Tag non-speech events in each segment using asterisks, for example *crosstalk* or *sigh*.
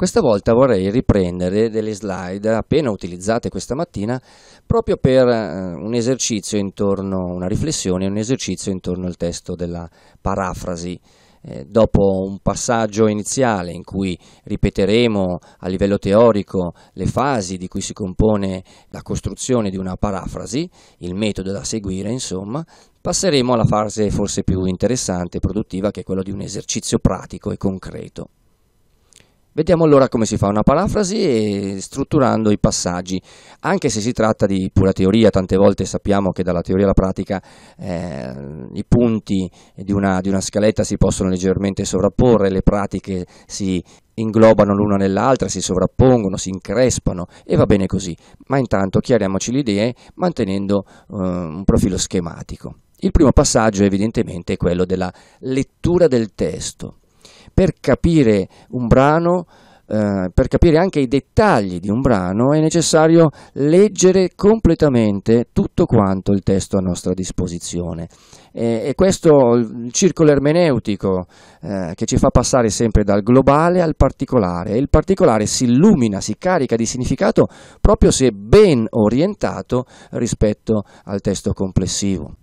Questa volta vorrei riprendere delle slide appena utilizzate questa mattina proprio per eh, un esercizio intorno, una riflessione, un esercizio intorno al testo della parafrasi. Eh, dopo un passaggio iniziale in cui ripeteremo a livello teorico le fasi di cui si compone la costruzione di una parafrasi, il metodo da seguire insomma, passeremo alla fase forse più interessante e produttiva che è quella di un esercizio pratico e concreto. Vediamo allora come si fa una parafrasi e eh, strutturando i passaggi, anche se si tratta di pura teoria, tante volte sappiamo che dalla teoria alla pratica eh, i punti di una, di una scaletta si possono leggermente sovrapporre, le pratiche si inglobano l'una nell'altra, si sovrappongono, si increspano e va bene così, ma intanto chiariamoci le idee mantenendo eh, un profilo schematico. Il primo passaggio evidentemente è quello della lettura del testo per capire un brano, eh, per capire anche i dettagli di un brano, è necessario leggere completamente tutto quanto il testo a nostra disposizione. E, e questo il circolo ermeneutico eh, che ci fa passare sempre dal globale al particolare. Il particolare si illumina, si carica di significato proprio se ben orientato rispetto al testo complessivo.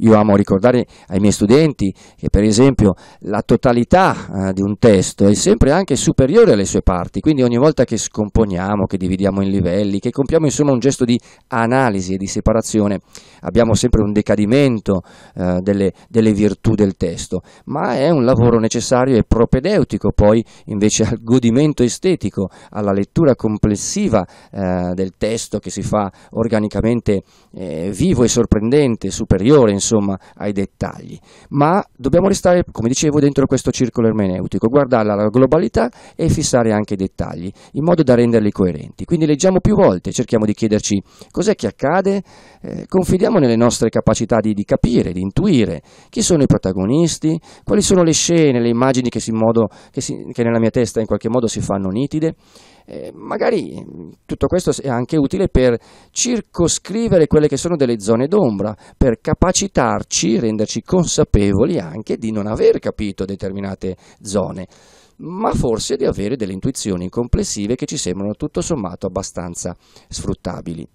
Io amo ricordare ai miei studenti che per esempio la totalità eh, di un testo è sempre anche superiore alle sue parti, quindi ogni volta che scomponiamo, che dividiamo in livelli, che compiamo insomma un gesto di analisi e di separazione, abbiamo sempre un decadimento eh, delle, delle virtù del testo, ma è un lavoro necessario e propedeutico poi invece al godimento estetico, alla lettura complessiva eh, del testo che si fa organicamente eh, vivo e sorprendente, superiore, insomma insomma ai dettagli, ma dobbiamo restare, come dicevo, dentro questo circolo ermeneutico, guardarla alla globalità e fissare anche i dettagli, in modo da renderli coerenti. Quindi leggiamo più volte, cerchiamo di chiederci cos'è che accade, eh, confidiamo nelle nostre capacità di, di capire, di intuire chi sono i protagonisti, quali sono le scene, le immagini che, modo, che, si, che nella mia testa in qualche modo si fanno nitide. Eh, magari tutto questo è anche utile per circoscrivere quelle che sono delle zone d'ombra, per capacità accettarci, renderci consapevoli anche di non aver capito determinate zone, ma forse di avere delle intuizioni complessive che ci sembrano tutto sommato abbastanza sfruttabili.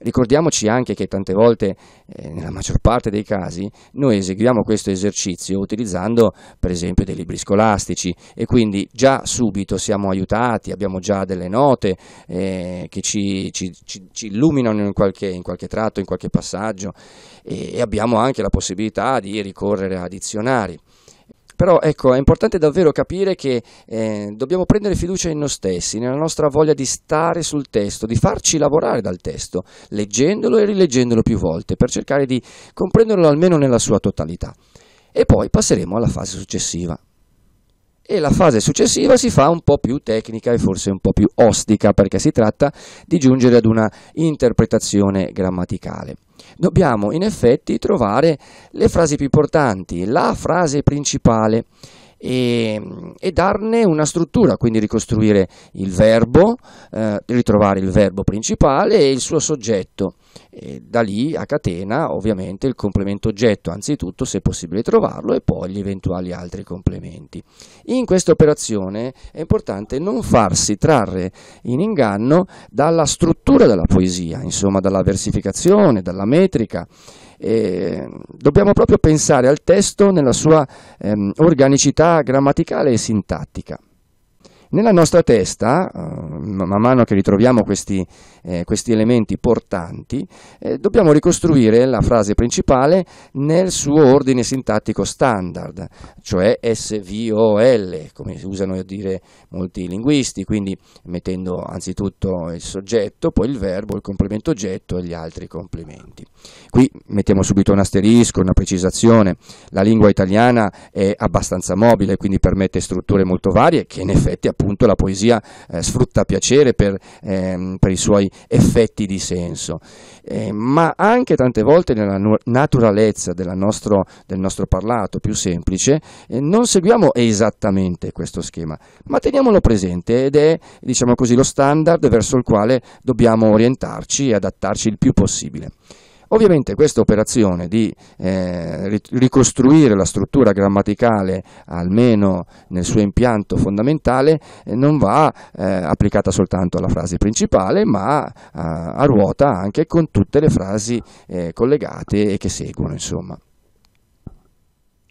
Ricordiamoci anche che tante volte, eh, nella maggior parte dei casi, noi eseguiamo questo esercizio utilizzando per esempio dei libri scolastici e quindi già subito siamo aiutati, abbiamo già delle note eh, che ci, ci, ci, ci, illuminano in qualche, in qualche tratto, in qualche passaggio e, e abbiamo anche la possibilità di ricorrere a dizionari. Però ecco, è importante davvero capire che eh, dobbiamo prendere fiducia in noi stessi, nella nostra voglia di stare sul testo, di farci lavorare dal testo, leggendolo e rileggendolo più volte, per cercare di comprenderlo almeno nella sua totalità. E poi passeremo alla fase successiva e la fase successiva si fa un po' più tecnica e forse un po' più ostica perché si tratta di giungere ad una interpretazione grammaticale. Dobbiamo in effetti trovare le frasi più importanti, la frase principale e, e darne una struttura, quindi ricostruire il verbo, eh, ritrovare il verbo principale e il suo soggetto. E da lì a catena ovviamente il complemento oggetto, anzitutto se possibile trovarlo e poi gli eventuali altri complementi. In questa operazione è importante non farsi trarre in inganno dalla struttura della poesia, insomma dalla versificazione, dalla metrica e dobbiamo proprio pensare al testo nella sua ehm, organicità grammaticale e sintattica. Nella nostra testa, eh, man mano che ritroviamo questi, eh, questi elementi portanti, eh, dobbiamo ricostruire la frase principale nel suo ordine sintattico standard, cioè SVOL, come usano a dire molti linguisti, quindi mettendo anzitutto il soggetto, poi il verbo, il complemento oggetto e gli altri complementi. Qui mettiamo subito un asterisco, una precisazione, la lingua italiana è abbastanza mobile, quindi permette strutture molto varie che in effetti appunto la poesia eh, sfrutta piacere per, ehm, per, i suoi effetti di senso, eh, ma anche tante volte nella naturalezza nostro, del nostro parlato più semplice eh, non seguiamo esattamente questo schema, ma teniamolo presente ed è diciamo così, lo standard verso il quale dobbiamo orientarci e adattarci il più possibile. Ovviamente questa operazione di eh, ricostruire la struttura grammaticale, almeno nel suo impianto fondamentale, eh, non va eh, applicata soltanto alla frase principale, ma a, eh, a ruota anche con tutte le frasi eh, collegate e che seguono, insomma.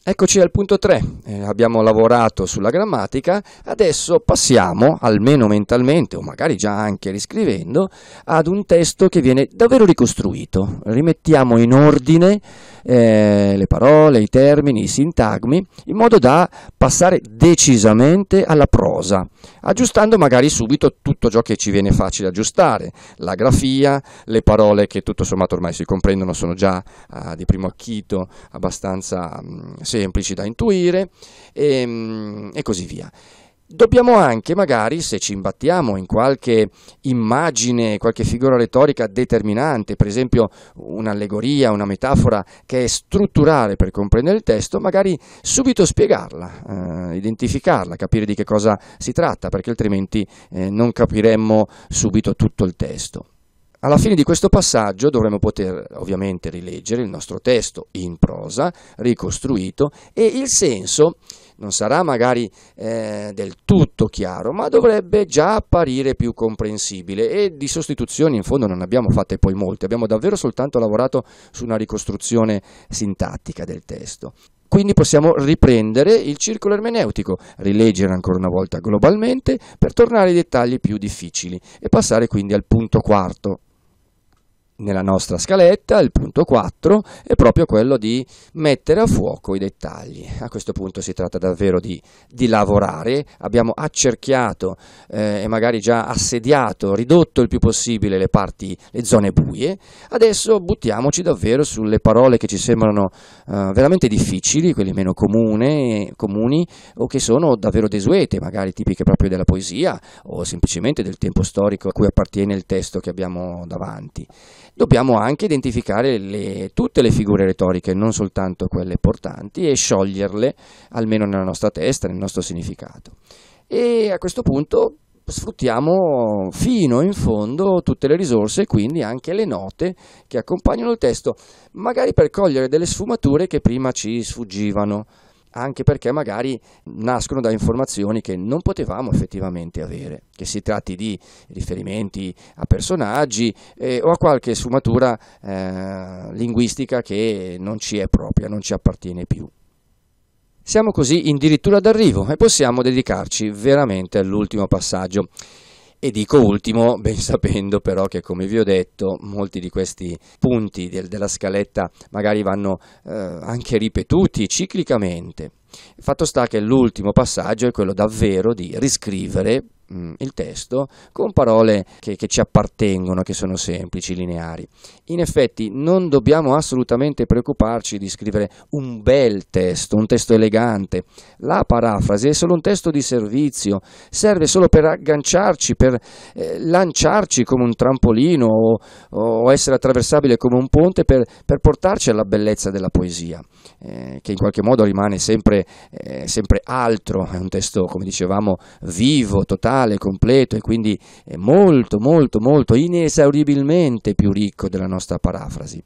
Eccoci al punto 3, eh, abbiamo lavorato sulla grammatica, adesso passiamo, almeno mentalmente o magari già anche riscrivendo, ad un testo che viene davvero ricostruito. Rimettiamo in ordine eh, le parole, i termini, i sintagmi, in modo da passare decisamente alla prosa aggiustando magari subito tutto ciò che ci viene facile aggiustare, la grafia, le parole che tutto sommato ormai si comprendono sono già uh, di primo acchito abbastanza um, semplici da intuire e, um, e così via. Dobbiamo anche, magari, se ci imbattiamo in qualche immagine, qualche figura retorica determinante, per esempio un'allegoria, una metafora che è strutturale per comprendere il testo, magari subito spiegarla, eh, identificarla, capire di che cosa si tratta, perché altrimenti eh, non capiremmo subito tutto il testo. Alla fine di questo passaggio dovremo poter ovviamente rileggere il nostro testo in prosa, ricostruito, e il senso non sarà magari eh, del tutto chiaro, ma dovrebbe già apparire più comprensibile e di sostituzioni in fondo non abbiamo fatte poi molte, abbiamo davvero soltanto lavorato su una ricostruzione sintattica del testo. Quindi possiamo riprendere il circolo ermeneutico, rileggere ancora una volta globalmente per tornare ai dettagli più difficili e passare quindi al punto quarto nella nostra scaletta, il punto 4 è proprio quello di mettere a fuoco i dettagli. A questo punto si tratta davvero di, di lavorare, abbiamo accerchiato eh, e magari già assediato, ridotto il più possibile le parti, le zone buie, adesso buttiamoci davvero sulle parole che ci sembrano eh, veramente difficili, quelle meno comune, comuni o che sono davvero desuete, magari tipiche proprio della poesia o semplicemente del tempo storico a cui appartiene il testo che abbiamo davanti dobbiamo anche identificare le, tutte le figure retoriche, non soltanto quelle portanti, e scioglierle almeno nella nostra testa, nel nostro significato. E a questo punto sfruttiamo fino in fondo tutte le risorse e quindi anche le note che accompagnano il testo, magari per cogliere delle sfumature che prima ci sfuggivano anche perché magari nascono da informazioni che non potevamo effettivamente avere, che si tratti di riferimenti a personaggi eh, o a qualche sfumatura eh, linguistica che non ci è propria, non ci appartiene più. Siamo così addirittura d'arrivo e possiamo dedicarci veramente all'ultimo passaggio. E dico ultimo, *laughs* ben sapendo però che come vi ho detto, molti di questi punti del, della scaletta magari vanno eh, anche ripetuti ciclicamente. Fatto sta che l'ultimo passaggio è quello davvero di riscrivere Mm, il testo con parole che, che ci appartengono, che sono semplici, lineari. In effetti non dobbiamo assolutamente preoccuparci di scrivere un bel testo, un testo elegante. La parafrasi è solo un testo di servizio, serve solo per agganciarci, per eh, lanciarci come un trampolino o, o, essere attraversabile come un ponte per, per portarci alla bellezza della poesia, eh, che in qualche modo rimane sempre, eh, sempre altro, è un testo, come dicevamo, vivo, totale totale, completo e quindi eh, molto, molto, molto inesauribilmente più ricco della nostra parafrasi,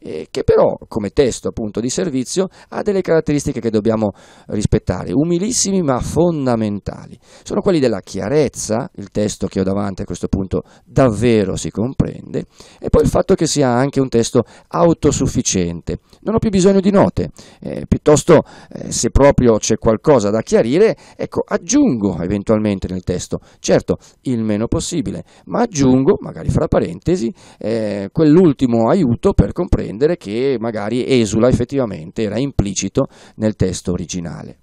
eh, che però come testo appunto di servizio ha delle caratteristiche che dobbiamo rispettare, umilissimi ma fondamentali. Sono quelli della chiarezza, il testo che ho davanti a questo punto davvero si comprende, e poi il fatto che sia anche un testo autosufficiente. Non ho più bisogno di note, eh, piuttosto eh, se proprio c'è qualcosa da chiarire, ecco, aggiungo eventualmente nel testo costo, certo il meno possibile, ma aggiungo, magari fra parentesi, eh, quell'ultimo aiuto per comprendere che magari esula effettivamente, era implicito nel testo originale.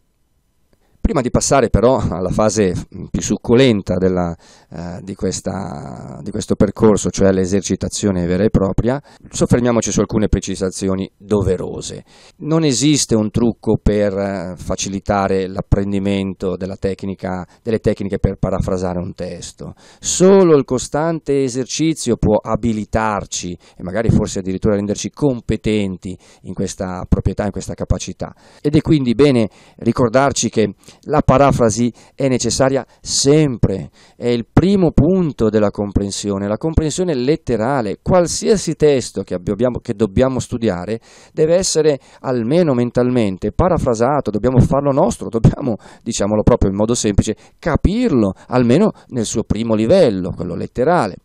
Prima di passare però alla fase più succulenta della, eh, di, questa, di questo percorso, cioè l'esercitazione vera e propria, soffermiamoci su alcune precisazioni doverose. Non esiste un trucco per eh, facilitare l'apprendimento tecnica, delle tecniche per parafrasare un testo. Solo il costante esercizio può abilitarci e magari forse addirittura renderci competenti in questa proprietà, in questa capacità. Ed è quindi bene ricordarci che la parafrasi è necessaria sempre, è il primo punto della comprensione, la comprensione letterale. Qualsiasi testo che, abbiamo, che dobbiamo studiare deve essere almeno mentalmente parafrasato, dobbiamo farlo nostro, dobbiamo, diciamolo proprio in modo semplice, capirlo, almeno nel suo primo livello, quello letterale.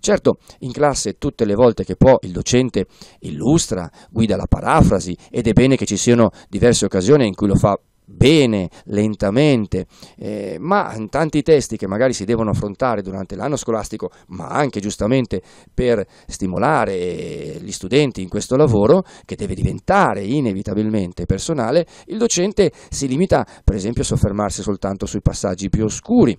Certo, in classe tutte le volte che può il docente illustra, guida la parafrasi ed è bene che ci siano diverse occasioni in cui lo fa bene, lentamente, eh, ma tanti testi che magari si devono affrontare durante l'anno scolastico, ma anche giustamente per stimolare eh, gli studenti in questo lavoro, che deve diventare inevitabilmente personale, il docente si limita per esempio a soffermarsi soltanto sui passaggi più oscuri.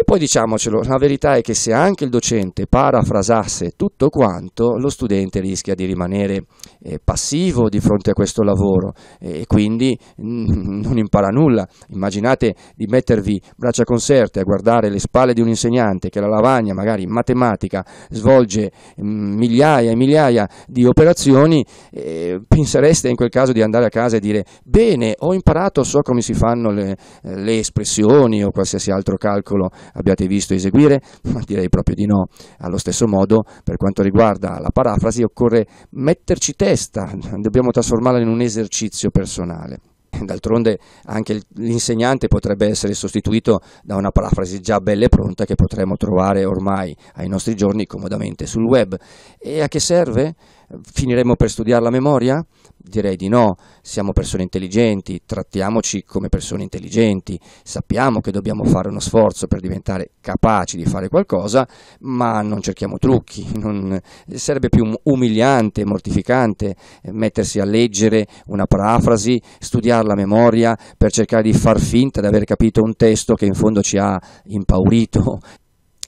E poi diciamocelo, la verità è che se anche il docente parafrasasse tutto quanto, lo studente rischia di rimanere eh, passivo di fronte a questo lavoro eh, e quindi mm, *laughs* non impara nulla. Immaginate di mettervi braccia concerte a guardare le spalle di un insegnante che la lavagna, magari in matematica, svolge mm, migliaia e migliaia di operazioni, eh, pensereste in quel caso di andare a casa e dire bene, ho imparato, so come si fanno le, eh, le espressioni o qualsiasi altro calcolo abbiate visto eseguire? Ma direi proprio di no. Allo stesso modo, per quanto riguarda la parafrasi, occorre metterci testa, dobbiamo trasformarla in un esercizio personale. D'altronde anche l'insegnante potrebbe essere sostituito da una parafrasi già bella e pronta che potremmo trovare ormai ai nostri giorni comodamente sul web. E a che serve? Finiremo per studiare la memoria? Direi di no, siamo persone intelligenti, trattiamoci come persone intelligenti, sappiamo che dobbiamo fare uno sforzo per diventare capaci di fare qualcosa, ma non cerchiamo trucchi, non... sarebbe più umiliante, mortificante eh, mettersi a leggere una parafrasi, studiare la memoria per cercare di far finta di aver capito un testo che in fondo ci ha impaurito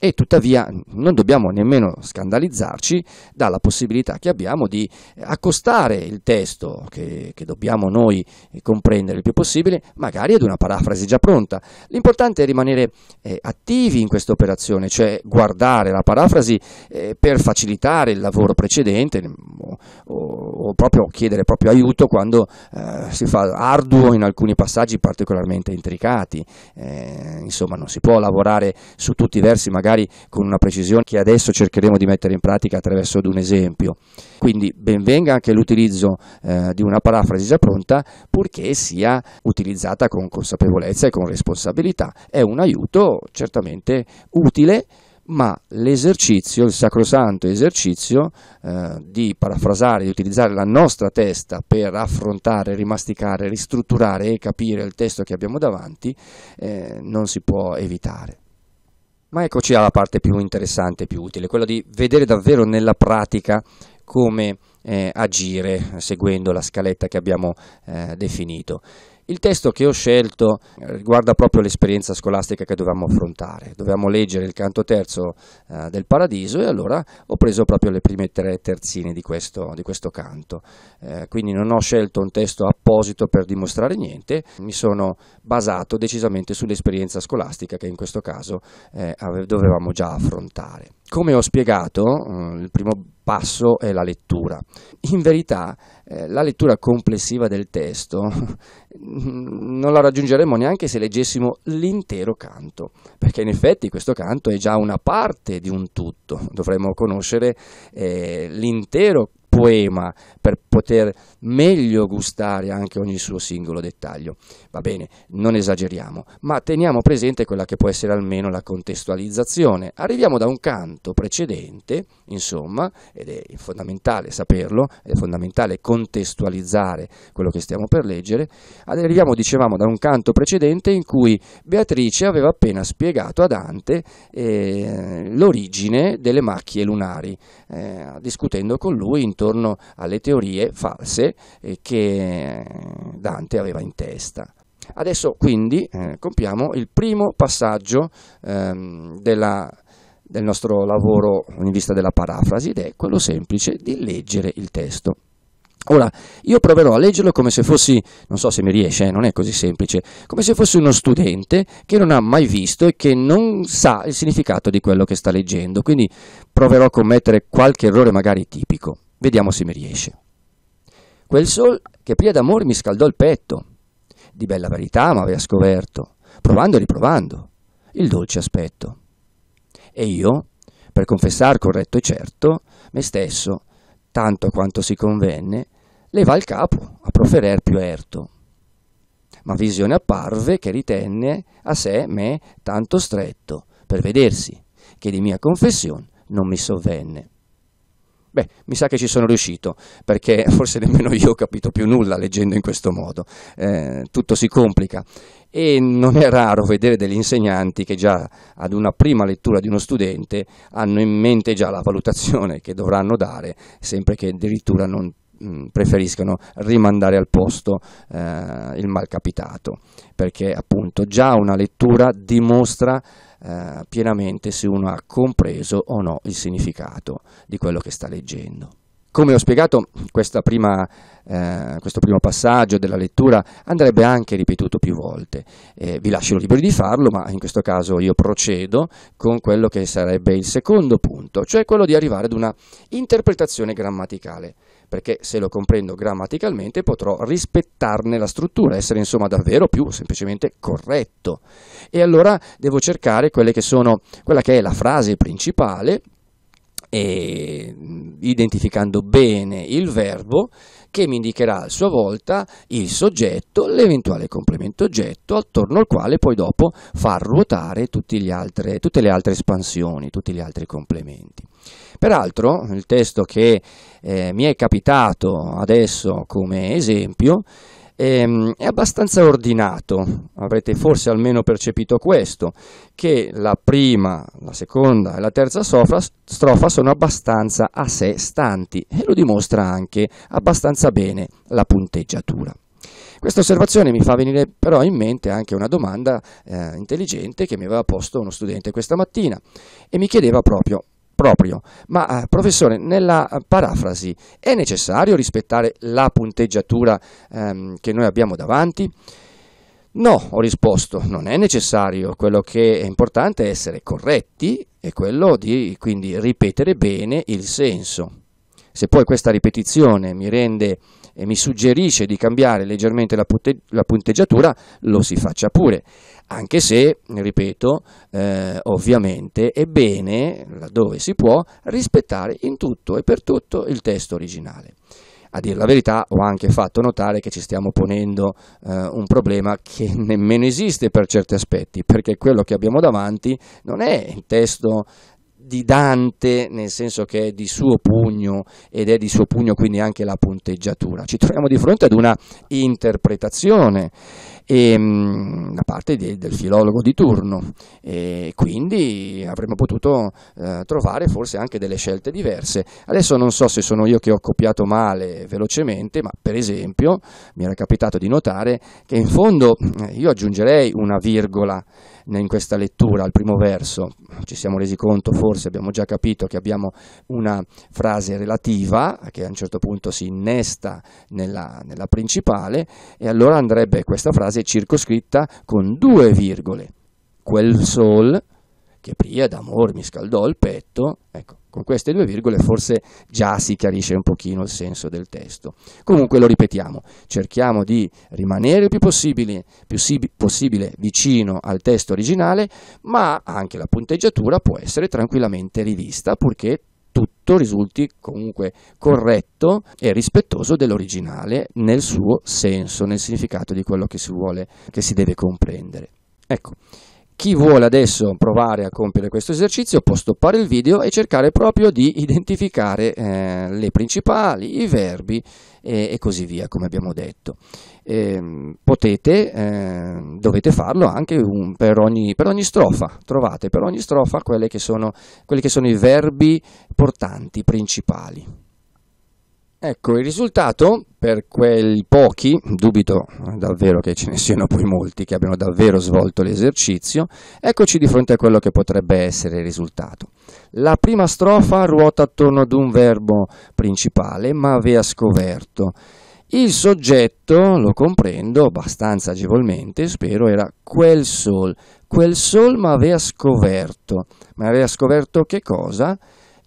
e tuttavia non dobbiamo nemmeno scandalizzarci dalla possibilità che abbiamo di accostare il testo che, che dobbiamo noi comprendere il più possibile, magari ad una parafrasi già pronta. L'importante è rimanere eh, attivi in questa operazione, cioè guardare la parafrasi eh, per facilitare il lavoro precedente mm, o, o, o proprio chiedere proprio aiuto quando eh, si fa arduo in alcuni passaggi particolarmente intricati. Eh, insomma, non si può lavorare su tutti i versi magari magari con una precisione che adesso cercheremo di mettere in pratica attraverso ad un esempio. Quindi benvenga anche l'utilizzo eh, di una parafrasi già pronta purché sia utilizzata con consapevolezza e con responsabilità. È un aiuto certamente utile ma l'esercizio, il sacrosanto esercizio eh, di parafrasare, di utilizzare la nostra testa per affrontare, rimasticare, ristrutturare e capire il testo che abbiamo davanti, eh, non si può evitare. Ma eccoci alla parte più interessante, più utile, quella di vedere davvero nella pratica come eh, agire seguendo la scaletta che abbiamo eh, definito. Il testo che ho scelto eh, riguarda proprio l'esperienza scolastica che dovevamo affrontare. Dovevamo leggere il canto terzo eh, del Paradiso e allora ho preso proprio le prime tre terzine di questo, di questo canto. Eh, quindi non ho scelto un testo apposito per dimostrare niente, mi sono basato decisamente sull'esperienza scolastica che in questo caso eh, dovevamo già affrontare. Come ho spiegato, eh, il primo passo è la lettura. In verità, eh, la lettura complessiva del testo *laughs* non la raggiungeremmo neanche se leggessimo l'intero canto, perché in effetti questo canto è già una parte di un tutto. Dovremmo conoscere eh, l'intero poema per poter meglio gustare anche ogni suo singolo dettaglio. Va bene, non esageriamo, ma teniamo presente quella che può essere almeno la contestualizzazione. Arriviamo da un canto precedente, insomma, ed è fondamentale saperlo, è fondamentale contestualizzare quello che stiamo per leggere, arriviamo, dicevamo, da un canto precedente in cui Beatrice aveva appena spiegato a Dante eh, l'origine delle macchie lunari, eh, discutendo con lui in attorno alle teorie false eh, che eh, Dante aveva in testa. Adesso quindi eh, compiamo il primo passaggio ehm, della, del nostro lavoro in vista della parafrasi ed è quello semplice di leggere il testo. Ora, io proverò a leggerlo come se fossi, non so se mi riesce, eh, non è così semplice, come se fossi uno studente che non ha mai visto e che non sa il significato di quello che sta leggendo, quindi proverò a commettere qualche errore magari tipico. Vediamo se mi riesce. Quel sol che pria d'amor mi scaldò il petto, di bella verità m'avea scoperto, provando e riprovando il dolce aspetto. E io, per confessar corretto e certo, me stesso, tanto quanto si convenne, leva il capo a proferer più erto. Ma visione apparve che ritenne a sé me tanto stretto, per vedersi, che di mia confessione non mi sovvenne. Beh, mi sa che ci sono riuscito, perché *laughs* forse nemmeno io ho capito più nulla leggendo in questo modo. Eh, tutto si complica e non è raro vedere degli insegnanti che già ad una prima lettura di uno studente hanno in mente già la valutazione che dovranno dare, sempre che addirittura non mh, mm, preferiscono rimandare al posto eh, il malcapitato, perché appunto già una lettura dimostra eh, pienamente se uno ha compreso o no il significato di quello che sta leggendo. Come ho spiegato, prima, eh, questo primo passaggio della lettura andrebbe anche ripetuto più volte. Eh, vi lascio liberi di farlo, ma in questo caso io procedo con quello che sarebbe il secondo punto, cioè quello di arrivare ad una interpretazione grammaticale perché se lo comprendo grammaticalmente potrò rispettarne la struttura, essere insomma davvero più semplicemente corretto. E allora devo cercare che sono, quella che è la frase principale, e, identificando bene il verbo che mi indicherà a sua volta il soggetto, l'eventuale complemento oggetto, attorno al quale poi dopo far ruotare altre, tutte le altre espansioni, tutti gli altri complementi. Peraltro il testo che eh, mi è capitato adesso come esempio Ehm, è abbastanza ordinato, avrete forse almeno percepito questo, che la prima, la seconda e la terza sofra, strofa sono abbastanza a sé stanti e lo dimostra anche abbastanza bene la punteggiatura. Questa osservazione mi fa venire però in mente anche una domanda eh, intelligente che mi aveva posto uno studente questa mattina e mi chiedeva proprio proprio. Ma eh, professore, nella parafrasi è necessario rispettare la punteggiatura ehm, che noi abbiamo davanti? No, ho risposto, non è necessario, quello che è importante è essere corretti e quello di quindi ripetere bene il senso. Se poi questa ripetizione mi rende e mi suggerisce di cambiare leggermente la, punte- la punteggiatura, lo si faccia pure. Anche se, ripeto, eh, ovviamente è bene, laddove si può, rispettare in tutto e per tutto il testo originale. A dire la verità ho anche fatto notare che ci stiamo ponendo eh, un problema che nemmeno esiste per certi aspetti, perché quello che abbiamo davanti non è il testo di Dante, nel senso che è di suo pugno ed è di suo pugno quindi anche la punteggiatura. Ci troviamo di fronte ad una interpretazione e, ehm, da parte di, del filologo di turno e quindi avremmo potuto eh, trovare forse anche delle scelte diverse. Adesso non so se sono io che ho copiato male velocemente, ma per esempio mi era capitato di notare che in fondo eh, io aggiungerei una virgola in questa lettura al primo verso, ci siamo resi conto forse, abbiamo già capito che abbiamo una frase relativa che a un certo punto si innesta nella, nella principale e allora andrebbe questa frase frase circoscritta con due virgole. Quel sol che pria d'amor mi scaldò il petto, ecco, con queste due virgole forse già si chiarisce un pochino il senso del testo. Comunque lo ripetiamo, cerchiamo di rimanere il più possibile, più si- possibile vicino al testo originale, ma anche la punteggiatura può essere tranquillamente rivista, purché tutto risulti comunque corretto e rispettoso dell'originale nel suo senso, nel significato di quello che si vuole, che si deve comprendere. Ecco, chi vuole adesso provare a compiere questo esercizio può stoppare il video e cercare proprio di identificare eh, le principali, i verbi e, e, così via, come abbiamo detto. E, ehm, potete, eh, dovete farlo anche un, per, ogni, per, ogni, strofa, trovate per ogni strofa che quelli che sono i verbi portanti principali. Ecco, il risultato per quei pochi, dubito davvero che ce ne siano poi molti che abbiano davvero svolto l'esercizio, eccoci di fronte a quello che potrebbe essere il risultato. La prima strofa ruota attorno ad un verbo principale, ma aveva scoperto. Il soggetto, lo comprendo abbastanza agevolmente, spero, era quel sol. Quel sol ma aveva scoperto. Ma aveva scoperto che cosa?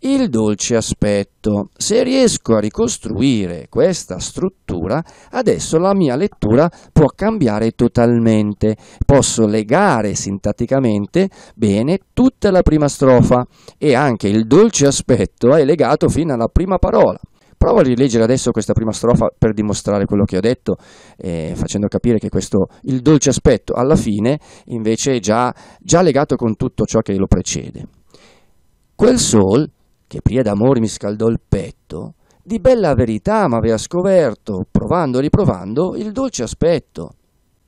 il dolce aspetto. Se riesco a ricostruire questa struttura, adesso la mia lettura può cambiare totalmente. Posso legare sintaticamente bene tutta la prima strofa e anche il dolce aspetto è legato fino alla prima parola. Provo a rileggere adesso questa prima strofa per dimostrare quello che ho detto, eh, facendo capire che questo, il dolce aspetto alla fine invece è già, già legato con tutto ciò che lo precede. Quel sol che pria d'amore mi scaldò il petto, di bella verità m'avea scoperto, provando e riprovando, il dolce aspetto.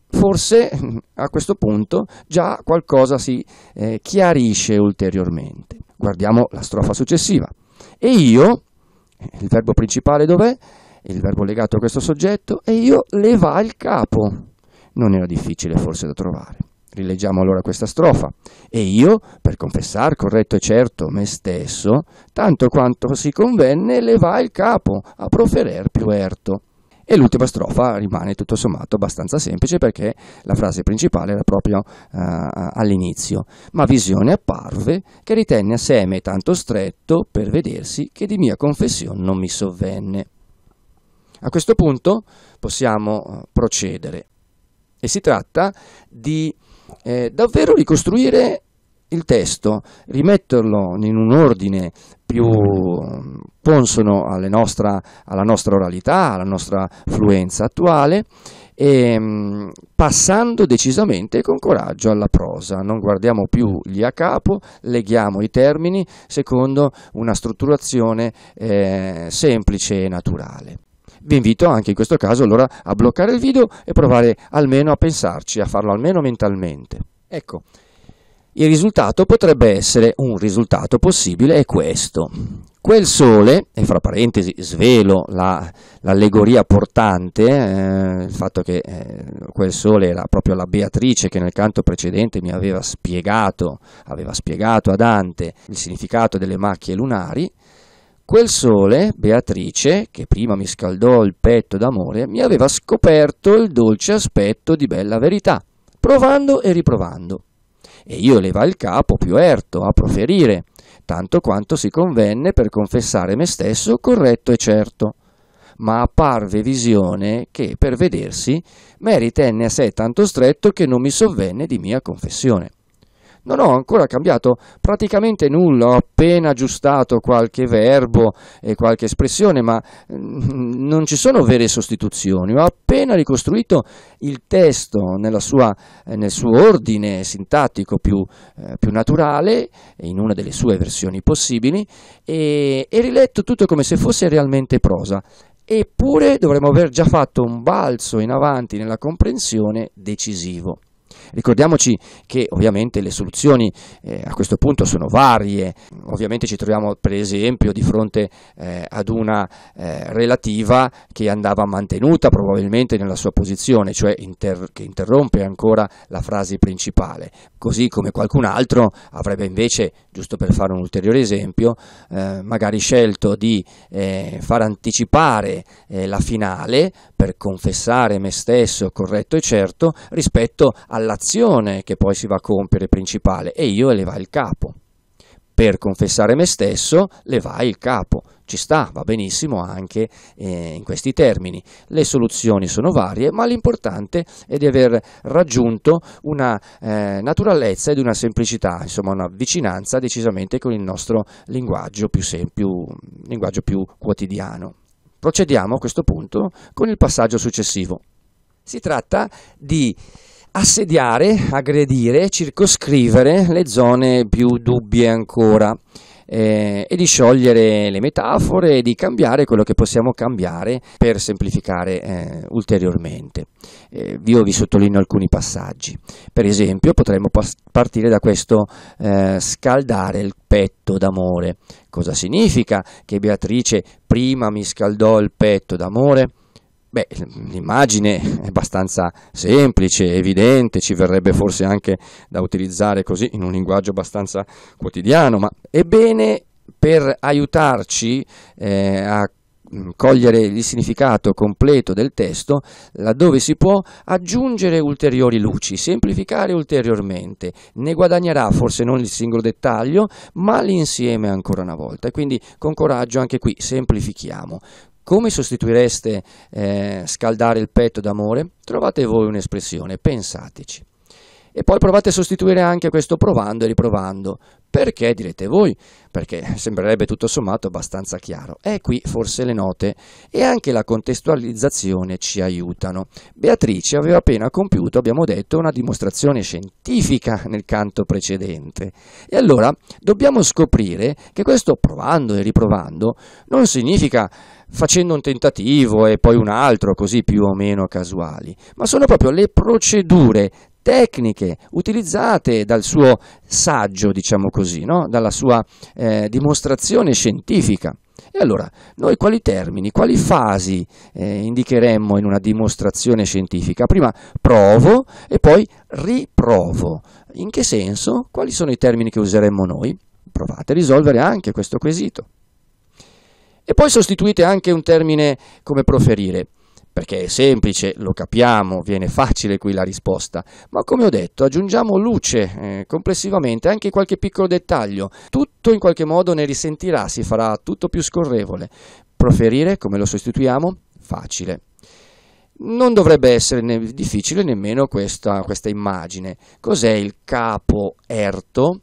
Forse *laughs* a questo punto già qualcosa si eh, chiarisce ulteriormente. Guardiamo la strofa successiva. E io, eh, il verbo principale dov'è? Il verbo legato a questo soggetto, e io leva il capo. Non era difficile forse da trovare. Rileggiamo allora questa strofa. E io, per confessar corretto e certo me stesso, tanto quanto si convenne, leva il capo a proferer più erto. E l'ultima strofa rimane tutto sommato abbastanza semplice perché la frase principale era proprio uh, all'inizio. Ma visione apparve che ritenne a seme tanto stretto per vedersi che di mia confessione non mi sovvenne. A questo punto possiamo eh, procedere. E si tratta di eh, davvero ricostruire il testo, rimetterlo in un ordine più consono alla nostra oralità, alla nostra fluenza attuale, e, ehm, passando decisamente con coraggio alla prosa. Non guardiamo più gli a capo, leghiamo i termini secondo una strutturazione eh, semplice e naturale vi invito anche in questo caso allora a bloccare il video e provare almeno a pensarci, a farlo almeno mentalmente. Ecco, il risultato potrebbe essere, un risultato possibile è questo. Quel sole, e fra parentesi svelo la, l'allegoria portante, eh, il fatto che eh, quel sole era proprio la Beatrice che nel canto precedente mi aveva spiegato, aveva spiegato a Dante il significato delle macchie lunari, Quel sole, Beatrice, che prima mi scaldò il petto d'amore, mi aveva scoperto il dolce aspetto di bella verità, provando e riprovando. E io leva il capo più erto a proferire, tanto quanto si convenne per confessare me stesso corretto e certo. Ma apparve visione che, per vedersi, me ritenne a sé tanto stretto che non mi sovvenne di mia confessione. Non ho ancora cambiato praticamente nulla, ho appena aggiustato qualche verbo e qualche espressione, ma mm, non ci sono vere sostituzioni. Ho appena ricostruito il testo sua, nel suo ordine sintattico più, eh, più, naturale, in una delle sue versioni possibili, e, e riletto tutto come se fosse realmente prosa. Eppure dovremmo aver già fatto un balzo in avanti nella comprensione decisivo. Ricordiamoci che ovviamente le soluzioni eh, a questo punto sono varie, ovviamente ci troviamo per esempio di fronte eh, ad una eh, relativa che andava mantenuta probabilmente nella sua posizione, cioè inter- che interrompe ancora la frase principale, così come qualcun altro avrebbe invece, giusto per fare un ulteriore esempio, eh, magari scelto di eh, far anticipare eh, la finale per confessare me stesso corretto e certo rispetto alla azione che poi si va a compiere principale e io elevai il capo. Per confessare me stesso, levai il capo. Ci sta, va benissimo anche eh, in questi termini. Le soluzioni sono varie, ma l'importante è di aver raggiunto una eh, naturalezza ed una semplicità, insomma una vicinanza decisamente con il nostro linguaggio più, sem- più, linguaggio più quotidiano. Procediamo a questo punto con il passaggio successivo. Si tratta di assediare, aggredire, circoscrivere le zone più dubbie ancora eh, e di sciogliere le metafore e di cambiare quello che possiamo cambiare per semplificare eh, ulteriormente. Eh, io vi sottolineo alcuni passaggi. Per esempio potremmo partire da questo eh, scaldare il petto d'amore. Cosa significa che Beatrice prima mi scaldò il petto d'amore? Beh, l'immagine è abbastanza semplice, evidente, ci verrebbe forse anche da utilizzare così in un linguaggio abbastanza quotidiano, ma ebbene per aiutarci eh, a cogliere il significato completo del testo, laddove si può aggiungere ulteriori luci, semplificare ulteriormente, ne guadagnerà forse non il singolo dettaglio, ma l'insieme ancora una volta. E quindi con coraggio anche qui semplifichiamo. Come sostituireste eh, scaldare il petto d'amore? Trovate voi un'espressione, pensateci. E poi provate a sostituire anche questo provando e riprovando. Perché direte voi? Perché sembrerebbe tutto sommato abbastanza chiaro. E qui forse le note e anche la contestualizzazione ci aiutano. Beatrice aveva appena compiuto, abbiamo detto, una dimostrazione scientifica nel canto precedente. E allora dobbiamo scoprire che questo provando e riprovando non significa facendo un tentativo e poi un altro, così più o meno casuali, ma sono proprio le procedure tecniche utilizzate dal suo saggio, diciamo così, no? dalla sua eh, dimostrazione scientifica. E allora, noi quali termini, quali fasi eh, indicheremmo in una dimostrazione scientifica? Prima provo e poi riprovo. In che senso? Quali sono i termini che useremmo noi? Provate a risolvere anche questo quesito. E poi sostituite anche un termine come proferire perché è semplice, lo capiamo, viene facile qui la risposta, ma come ho detto aggiungiamo luce eh, complessivamente, anche qualche piccolo dettaglio, tutto in qualche modo ne risentirà, si farà tutto più scorrevole. Proferire, come lo sostituiamo? Facile. Non dovrebbe essere ne difficile nemmeno questa, questa immagine. Cos'è il capo erto?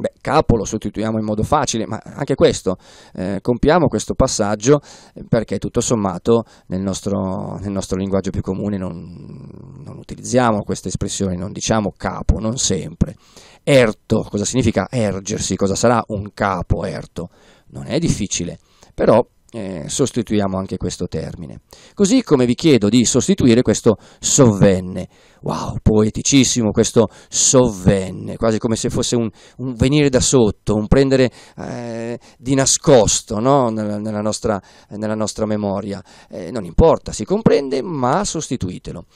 Beh, capo lo sostituiamo in modo facile, ma anche questo, eh, compiamo questo passaggio eh, perché tutto sommato nel nostro, nel nostro linguaggio più comune non, non, utilizziamo queste espressioni, non diciamo capo, non sempre. Erto, cosa significa ergersi? Cosa sarà un capo erto? Non è difficile, però eh, sostituiamo anche questo termine. Così come vi chiedo di sostituire questo sovvenne Wow, poeticissimo questo sovvenne, quasi come se fosse un, un venire da sotto, un prendere eh, di nascosto no? nella, nella, nostra, nella, nostra, memoria. Eh, non importa, si comprende, ma sostituitelo.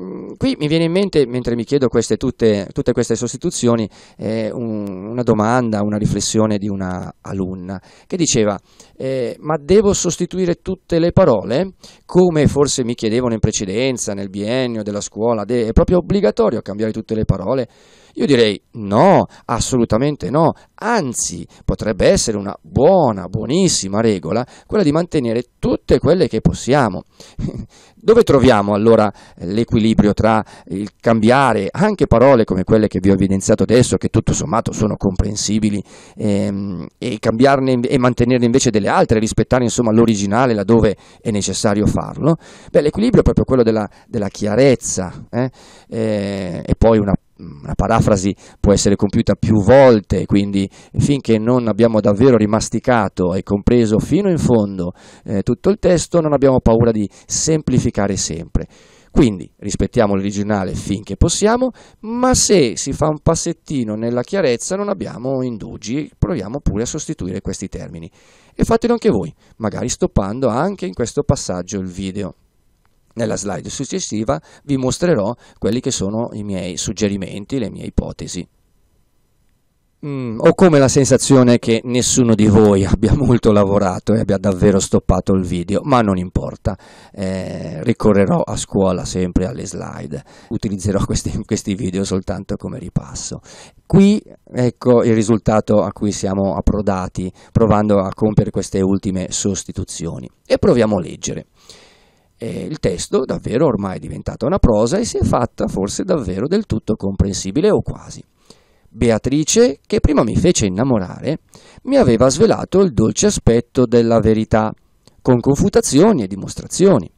Mm, qui mi viene in mente, mentre mi chiedo queste, tutte, tutte, queste sostituzioni, eh, un, una domanda, una riflessione di una alunna che diceva, eh, ma devo sostituire tutte le parole? Come forse mi chiedevano in precedenza, nel biennio della scuola, de- è proprio obbligatorio cambiare tutte le parole io direi no, assolutamente no, anzi potrebbe essere una buona, buonissima regola quella di mantenere tutte quelle che possiamo. *laughs* Dove troviamo allora l'equilibrio tra il cambiare anche parole come quelle che vi ho evidenziato adesso, che tutto sommato sono comprensibili, ehm, e cambiarne e mantenerne invece delle altre, rispettare insomma l'originale laddove è necessario farlo? Beh, l'equilibrio è proprio quello della, della chiarezza eh? Eh, e poi una una parafrasi può essere compiuta più volte, quindi finché non abbiamo davvero rimasticato e compreso fino in fondo eh, tutto il testo, non abbiamo paura di semplificare sempre. Quindi rispettiamo l'originale finché possiamo, ma se si fa un passettino nella chiarezza non abbiamo indugi, proviamo pure a sostituire questi termini. E fatelo anche voi, magari stoppando anche in questo passaggio il video. Nella slide successiva vi mostrerò quelli che sono i miei suggerimenti, le mie ipotesi. Mm, ho come la sensazione che nessuno di voi *laughs* abbia molto lavorato e abbia davvero stoppato il video, ma non importa, eh, ricorrerò a scuola sempre alle slide, utilizzerò *laughs* questi, questi video soltanto come ripasso. Qui ecco il risultato a cui siamo approdati provando a compiere queste ultime sostituzioni e proviamo a leggere eh, il testo davvero ormai è diventato una prosa e si è fatta forse davvero del tutto comprensibile o quasi. Beatrice, che prima mi fece innamorare, mi aveva svelato il dolce aspetto della verità, con confutazioni e dimostrazioni.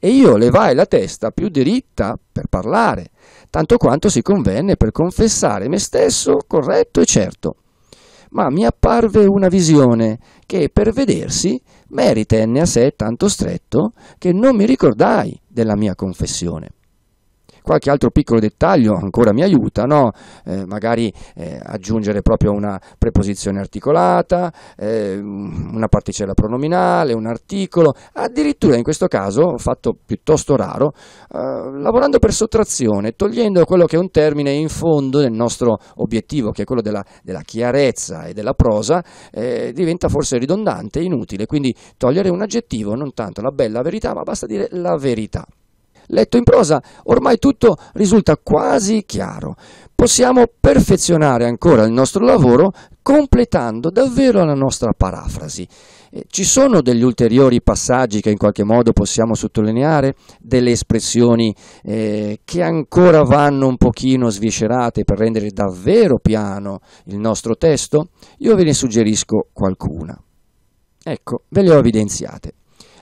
E io levai la testa più diritta per parlare, tanto quanto si convenne per confessare me stesso corretto e certo. Ma mi apparve una visione che per vedersi meritenne a sé tanto stretto che non mi ricordai della mia confessione qualche altro piccolo dettaglio ancora mi aiuta, no? eh, magari eh, aggiungere proprio una preposizione articolata, eh, una particella pronominale, un articolo, addirittura in questo caso, fatto piuttosto raro, eh, lavorando per sottrazione, togliendo quello che è un termine in fondo del nostro obiettivo, che è quello della, della chiarezza e della prosa, eh, diventa forse ridondante, inutile, quindi togliere un aggettivo, non tanto la bella verità, ma basta dire la verità. Letto in prosa, ormai tutto risulta quasi chiaro. Possiamo perfezionare ancora il nostro lavoro completando davvero la nostra parafrasi. Eh, ci sono degli ulteriori passaggi che in qualche modo possiamo sottolineare, delle espressioni eh, che ancora vanno un pochino sviscerate per rendere davvero piano il nostro testo? Io ve ne suggerisco qualcuna. Ecco, ve le ho evidenziate.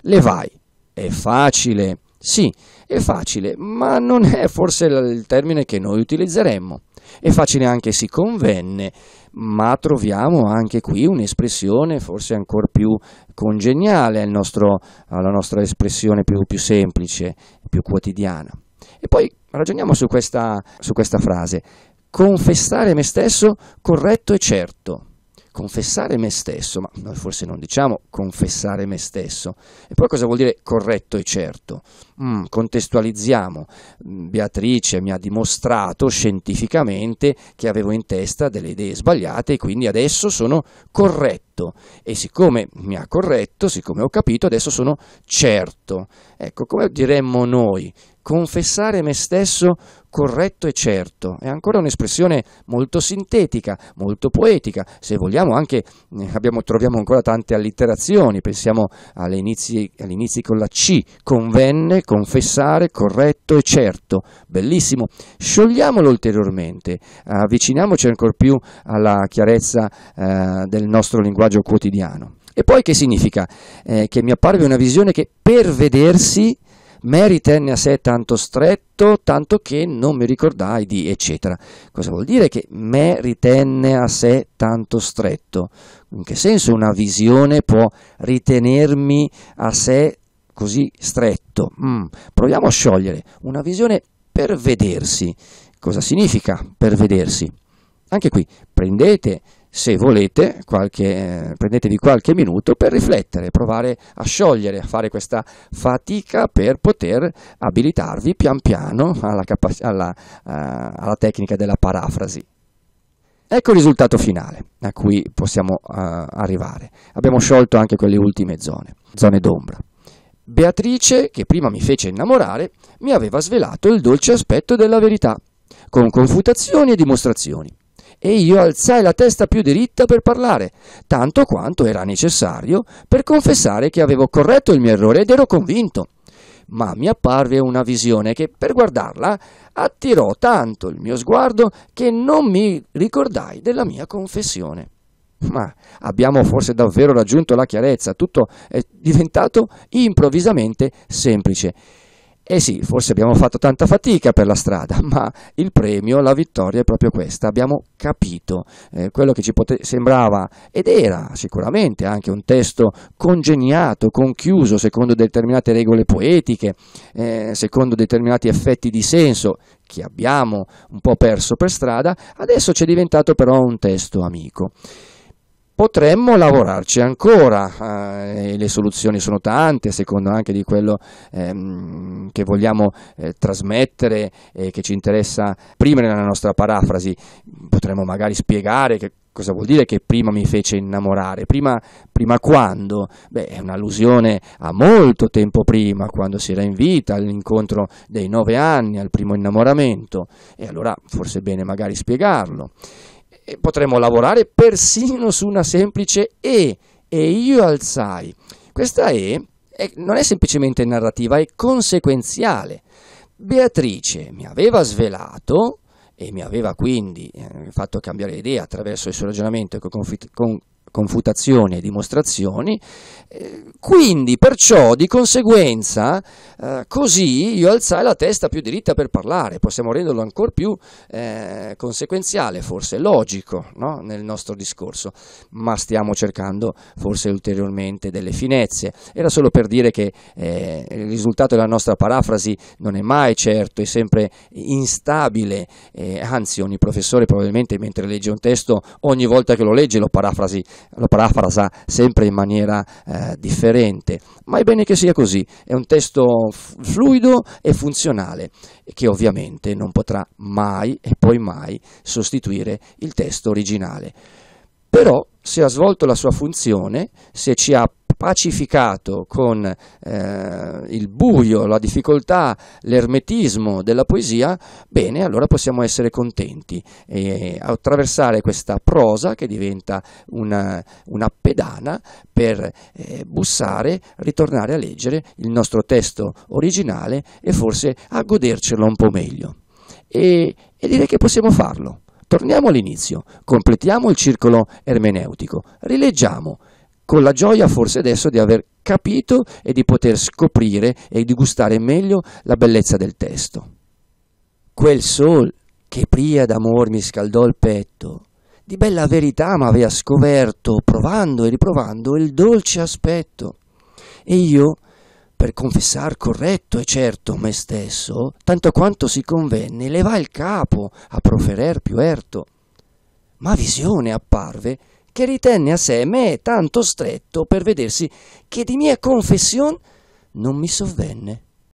Le vai. È facile sì, è facile, ma non è forse il termine che noi utilizzeremmo. È facile anche si convenne, ma troviamo anche qui un'espressione forse ancora più congeniale al nostro, alla nostra espressione più, più, semplice, più quotidiana. E poi ragioniamo su questa, su questa frase. Confessare me stesso corretto e certo confessare me stesso, ma noi forse non diciamo confessare me stesso. E poi cosa vuol dire corretto e certo? Mm, contestualizziamo. Mm, Beatrice mi ha dimostrato scientificamente che avevo in testa delle idee sbagliate e quindi adesso sono corretto. E siccome mi ha corretto, siccome ho capito, adesso sono certo. Ecco, come diremmo noi, confessare me stesso corretto e certo. È ancora un'espressione molto sintetica, molto poetica, se vogliamo anche eh, abbiamo, troviamo ancora tante allitterazioni, pensiamo all'inizio, all'inizio con la C, convenne, confessare, corretto e certo. Bellissimo. Sciogliamolo ulteriormente, avviciniamoci ancora più alla chiarezza eh, del nostro linguaggio quotidiano. E poi che significa? Eh, che mi apparve una visione che per vedersi Mary tenne a sé tanto stretto, tanto che non mi ricordai di eccetera. Cosa vuol dire che Mary tenne a sé tanto stretto? In che senso una visione può ritenermi a sé così stretto? Mm. Proviamo a sciogliere una visione per vedersi. Cosa significa per vedersi? Anche qui prendete se volete, qualche, eh, prendetevi qualche minuto per riflettere, provare a sciogliere, a fare questa fatica per poter abilitarvi pian piano alla, capac- alla, eh, alla tecnica della parafrasi. Ecco il risultato finale a cui possiamo eh, arrivare. Abbiamo sciolto anche quelle ultime zone, zone d'ombra. Beatrice, che prima mi fece innamorare, mi aveva svelato il dolce aspetto della verità, con confutazioni e dimostrazioni e io alzai la testa più diritta per parlare, tanto quanto era necessario per confessare che avevo corretto il mio errore ed ero convinto. Ma mi apparve una visione che, per guardarla, attirò tanto il mio sguardo che non mi ricordai della mia confessione. Ma abbiamo forse davvero raggiunto la chiarezza, tutto è diventato improvvisamente semplice. Eh sì, forse abbiamo fatto tanta fatica per la strada, *laughs* ma il premio, la vittoria è proprio questa. Abbiamo capito eh, quello che ci pote- sembrava ed era sicuramente anche un testo congegnato, conchiuso secondo determinate regole poetiche, eh, secondo determinati effetti di senso che abbiamo un po' perso per strada, adesso ci è diventato però un testo amico potremmo lavorarci ancora, eh, le soluzioni sono tante, a seconda anche di quello ehm, che vogliamo eh, trasmettere e che ci interessa prima nella nostra parafrasi, potremmo magari spiegare che cosa vuol dire che prima mi fece innamorare? Prima, prima, quando? Beh, è un'allusione a molto tempo prima, quando si era in vita, all'incontro dei nove anni, al primo innamoramento, e allora forse è bene magari spiegarlo potremmo lavorare persino su una semplice E, e io alzai. Questa E è, non è semplicemente narrativa, è conseguenziale. Beatrice mi aveva svelato e mi aveva quindi eh, fatto cambiare idea attraverso il suo ragionamento e con, con confutazioni e dimostrazioni, eh, quindi perciò di conseguenza eh, così io alzai la testa più diritta per parlare, possiamo renderlo ancora più eh, conseguenziale, forse logico no? nel nostro discorso, ma stiamo cercando forse ulteriormente delle finezze. Era solo per dire che eh, il risultato della nostra parafrasi non è mai certo, è sempre instabile, eh, anzi ogni professore probabilmente mentre legge un testo ogni volta che lo legge lo parafrasi lo parafrasa sempre in maniera eh, differente, ma è bene che sia così, è un testo fluido e funzionale che ovviamente non potrà mai e poi mai sostituire il testo originale. Però se ha svolto la sua funzione, se ci ha pacificato con eh, il buio, la difficoltà, l'ermetismo della poesia, bene, allora possiamo essere contenti e attraversare questa prosa che diventa una, una pedana per eh, bussare, ritornare a leggere il nostro testo originale e forse a godercelo un po' meglio. E, e direi che possiamo farlo. Torniamo all'inizio, completiamo il circolo ermeneutico, rileggiamo con la gioia forse adesso di aver capito e di poter scoprire e di gustare meglio la bellezza del testo. Quel sol che pria d'amor mi scaldò il petto, di bella verità m'avea scoperto, provando e riprovando il dolce aspetto. E io, per confessar corretto e certo me stesso, tanto quanto si convenne, levai il capo a proferer più erto. Ma visione apparve che ritenne a sé me tanto stretto per vedersi che di mia confession non mi sovvenne.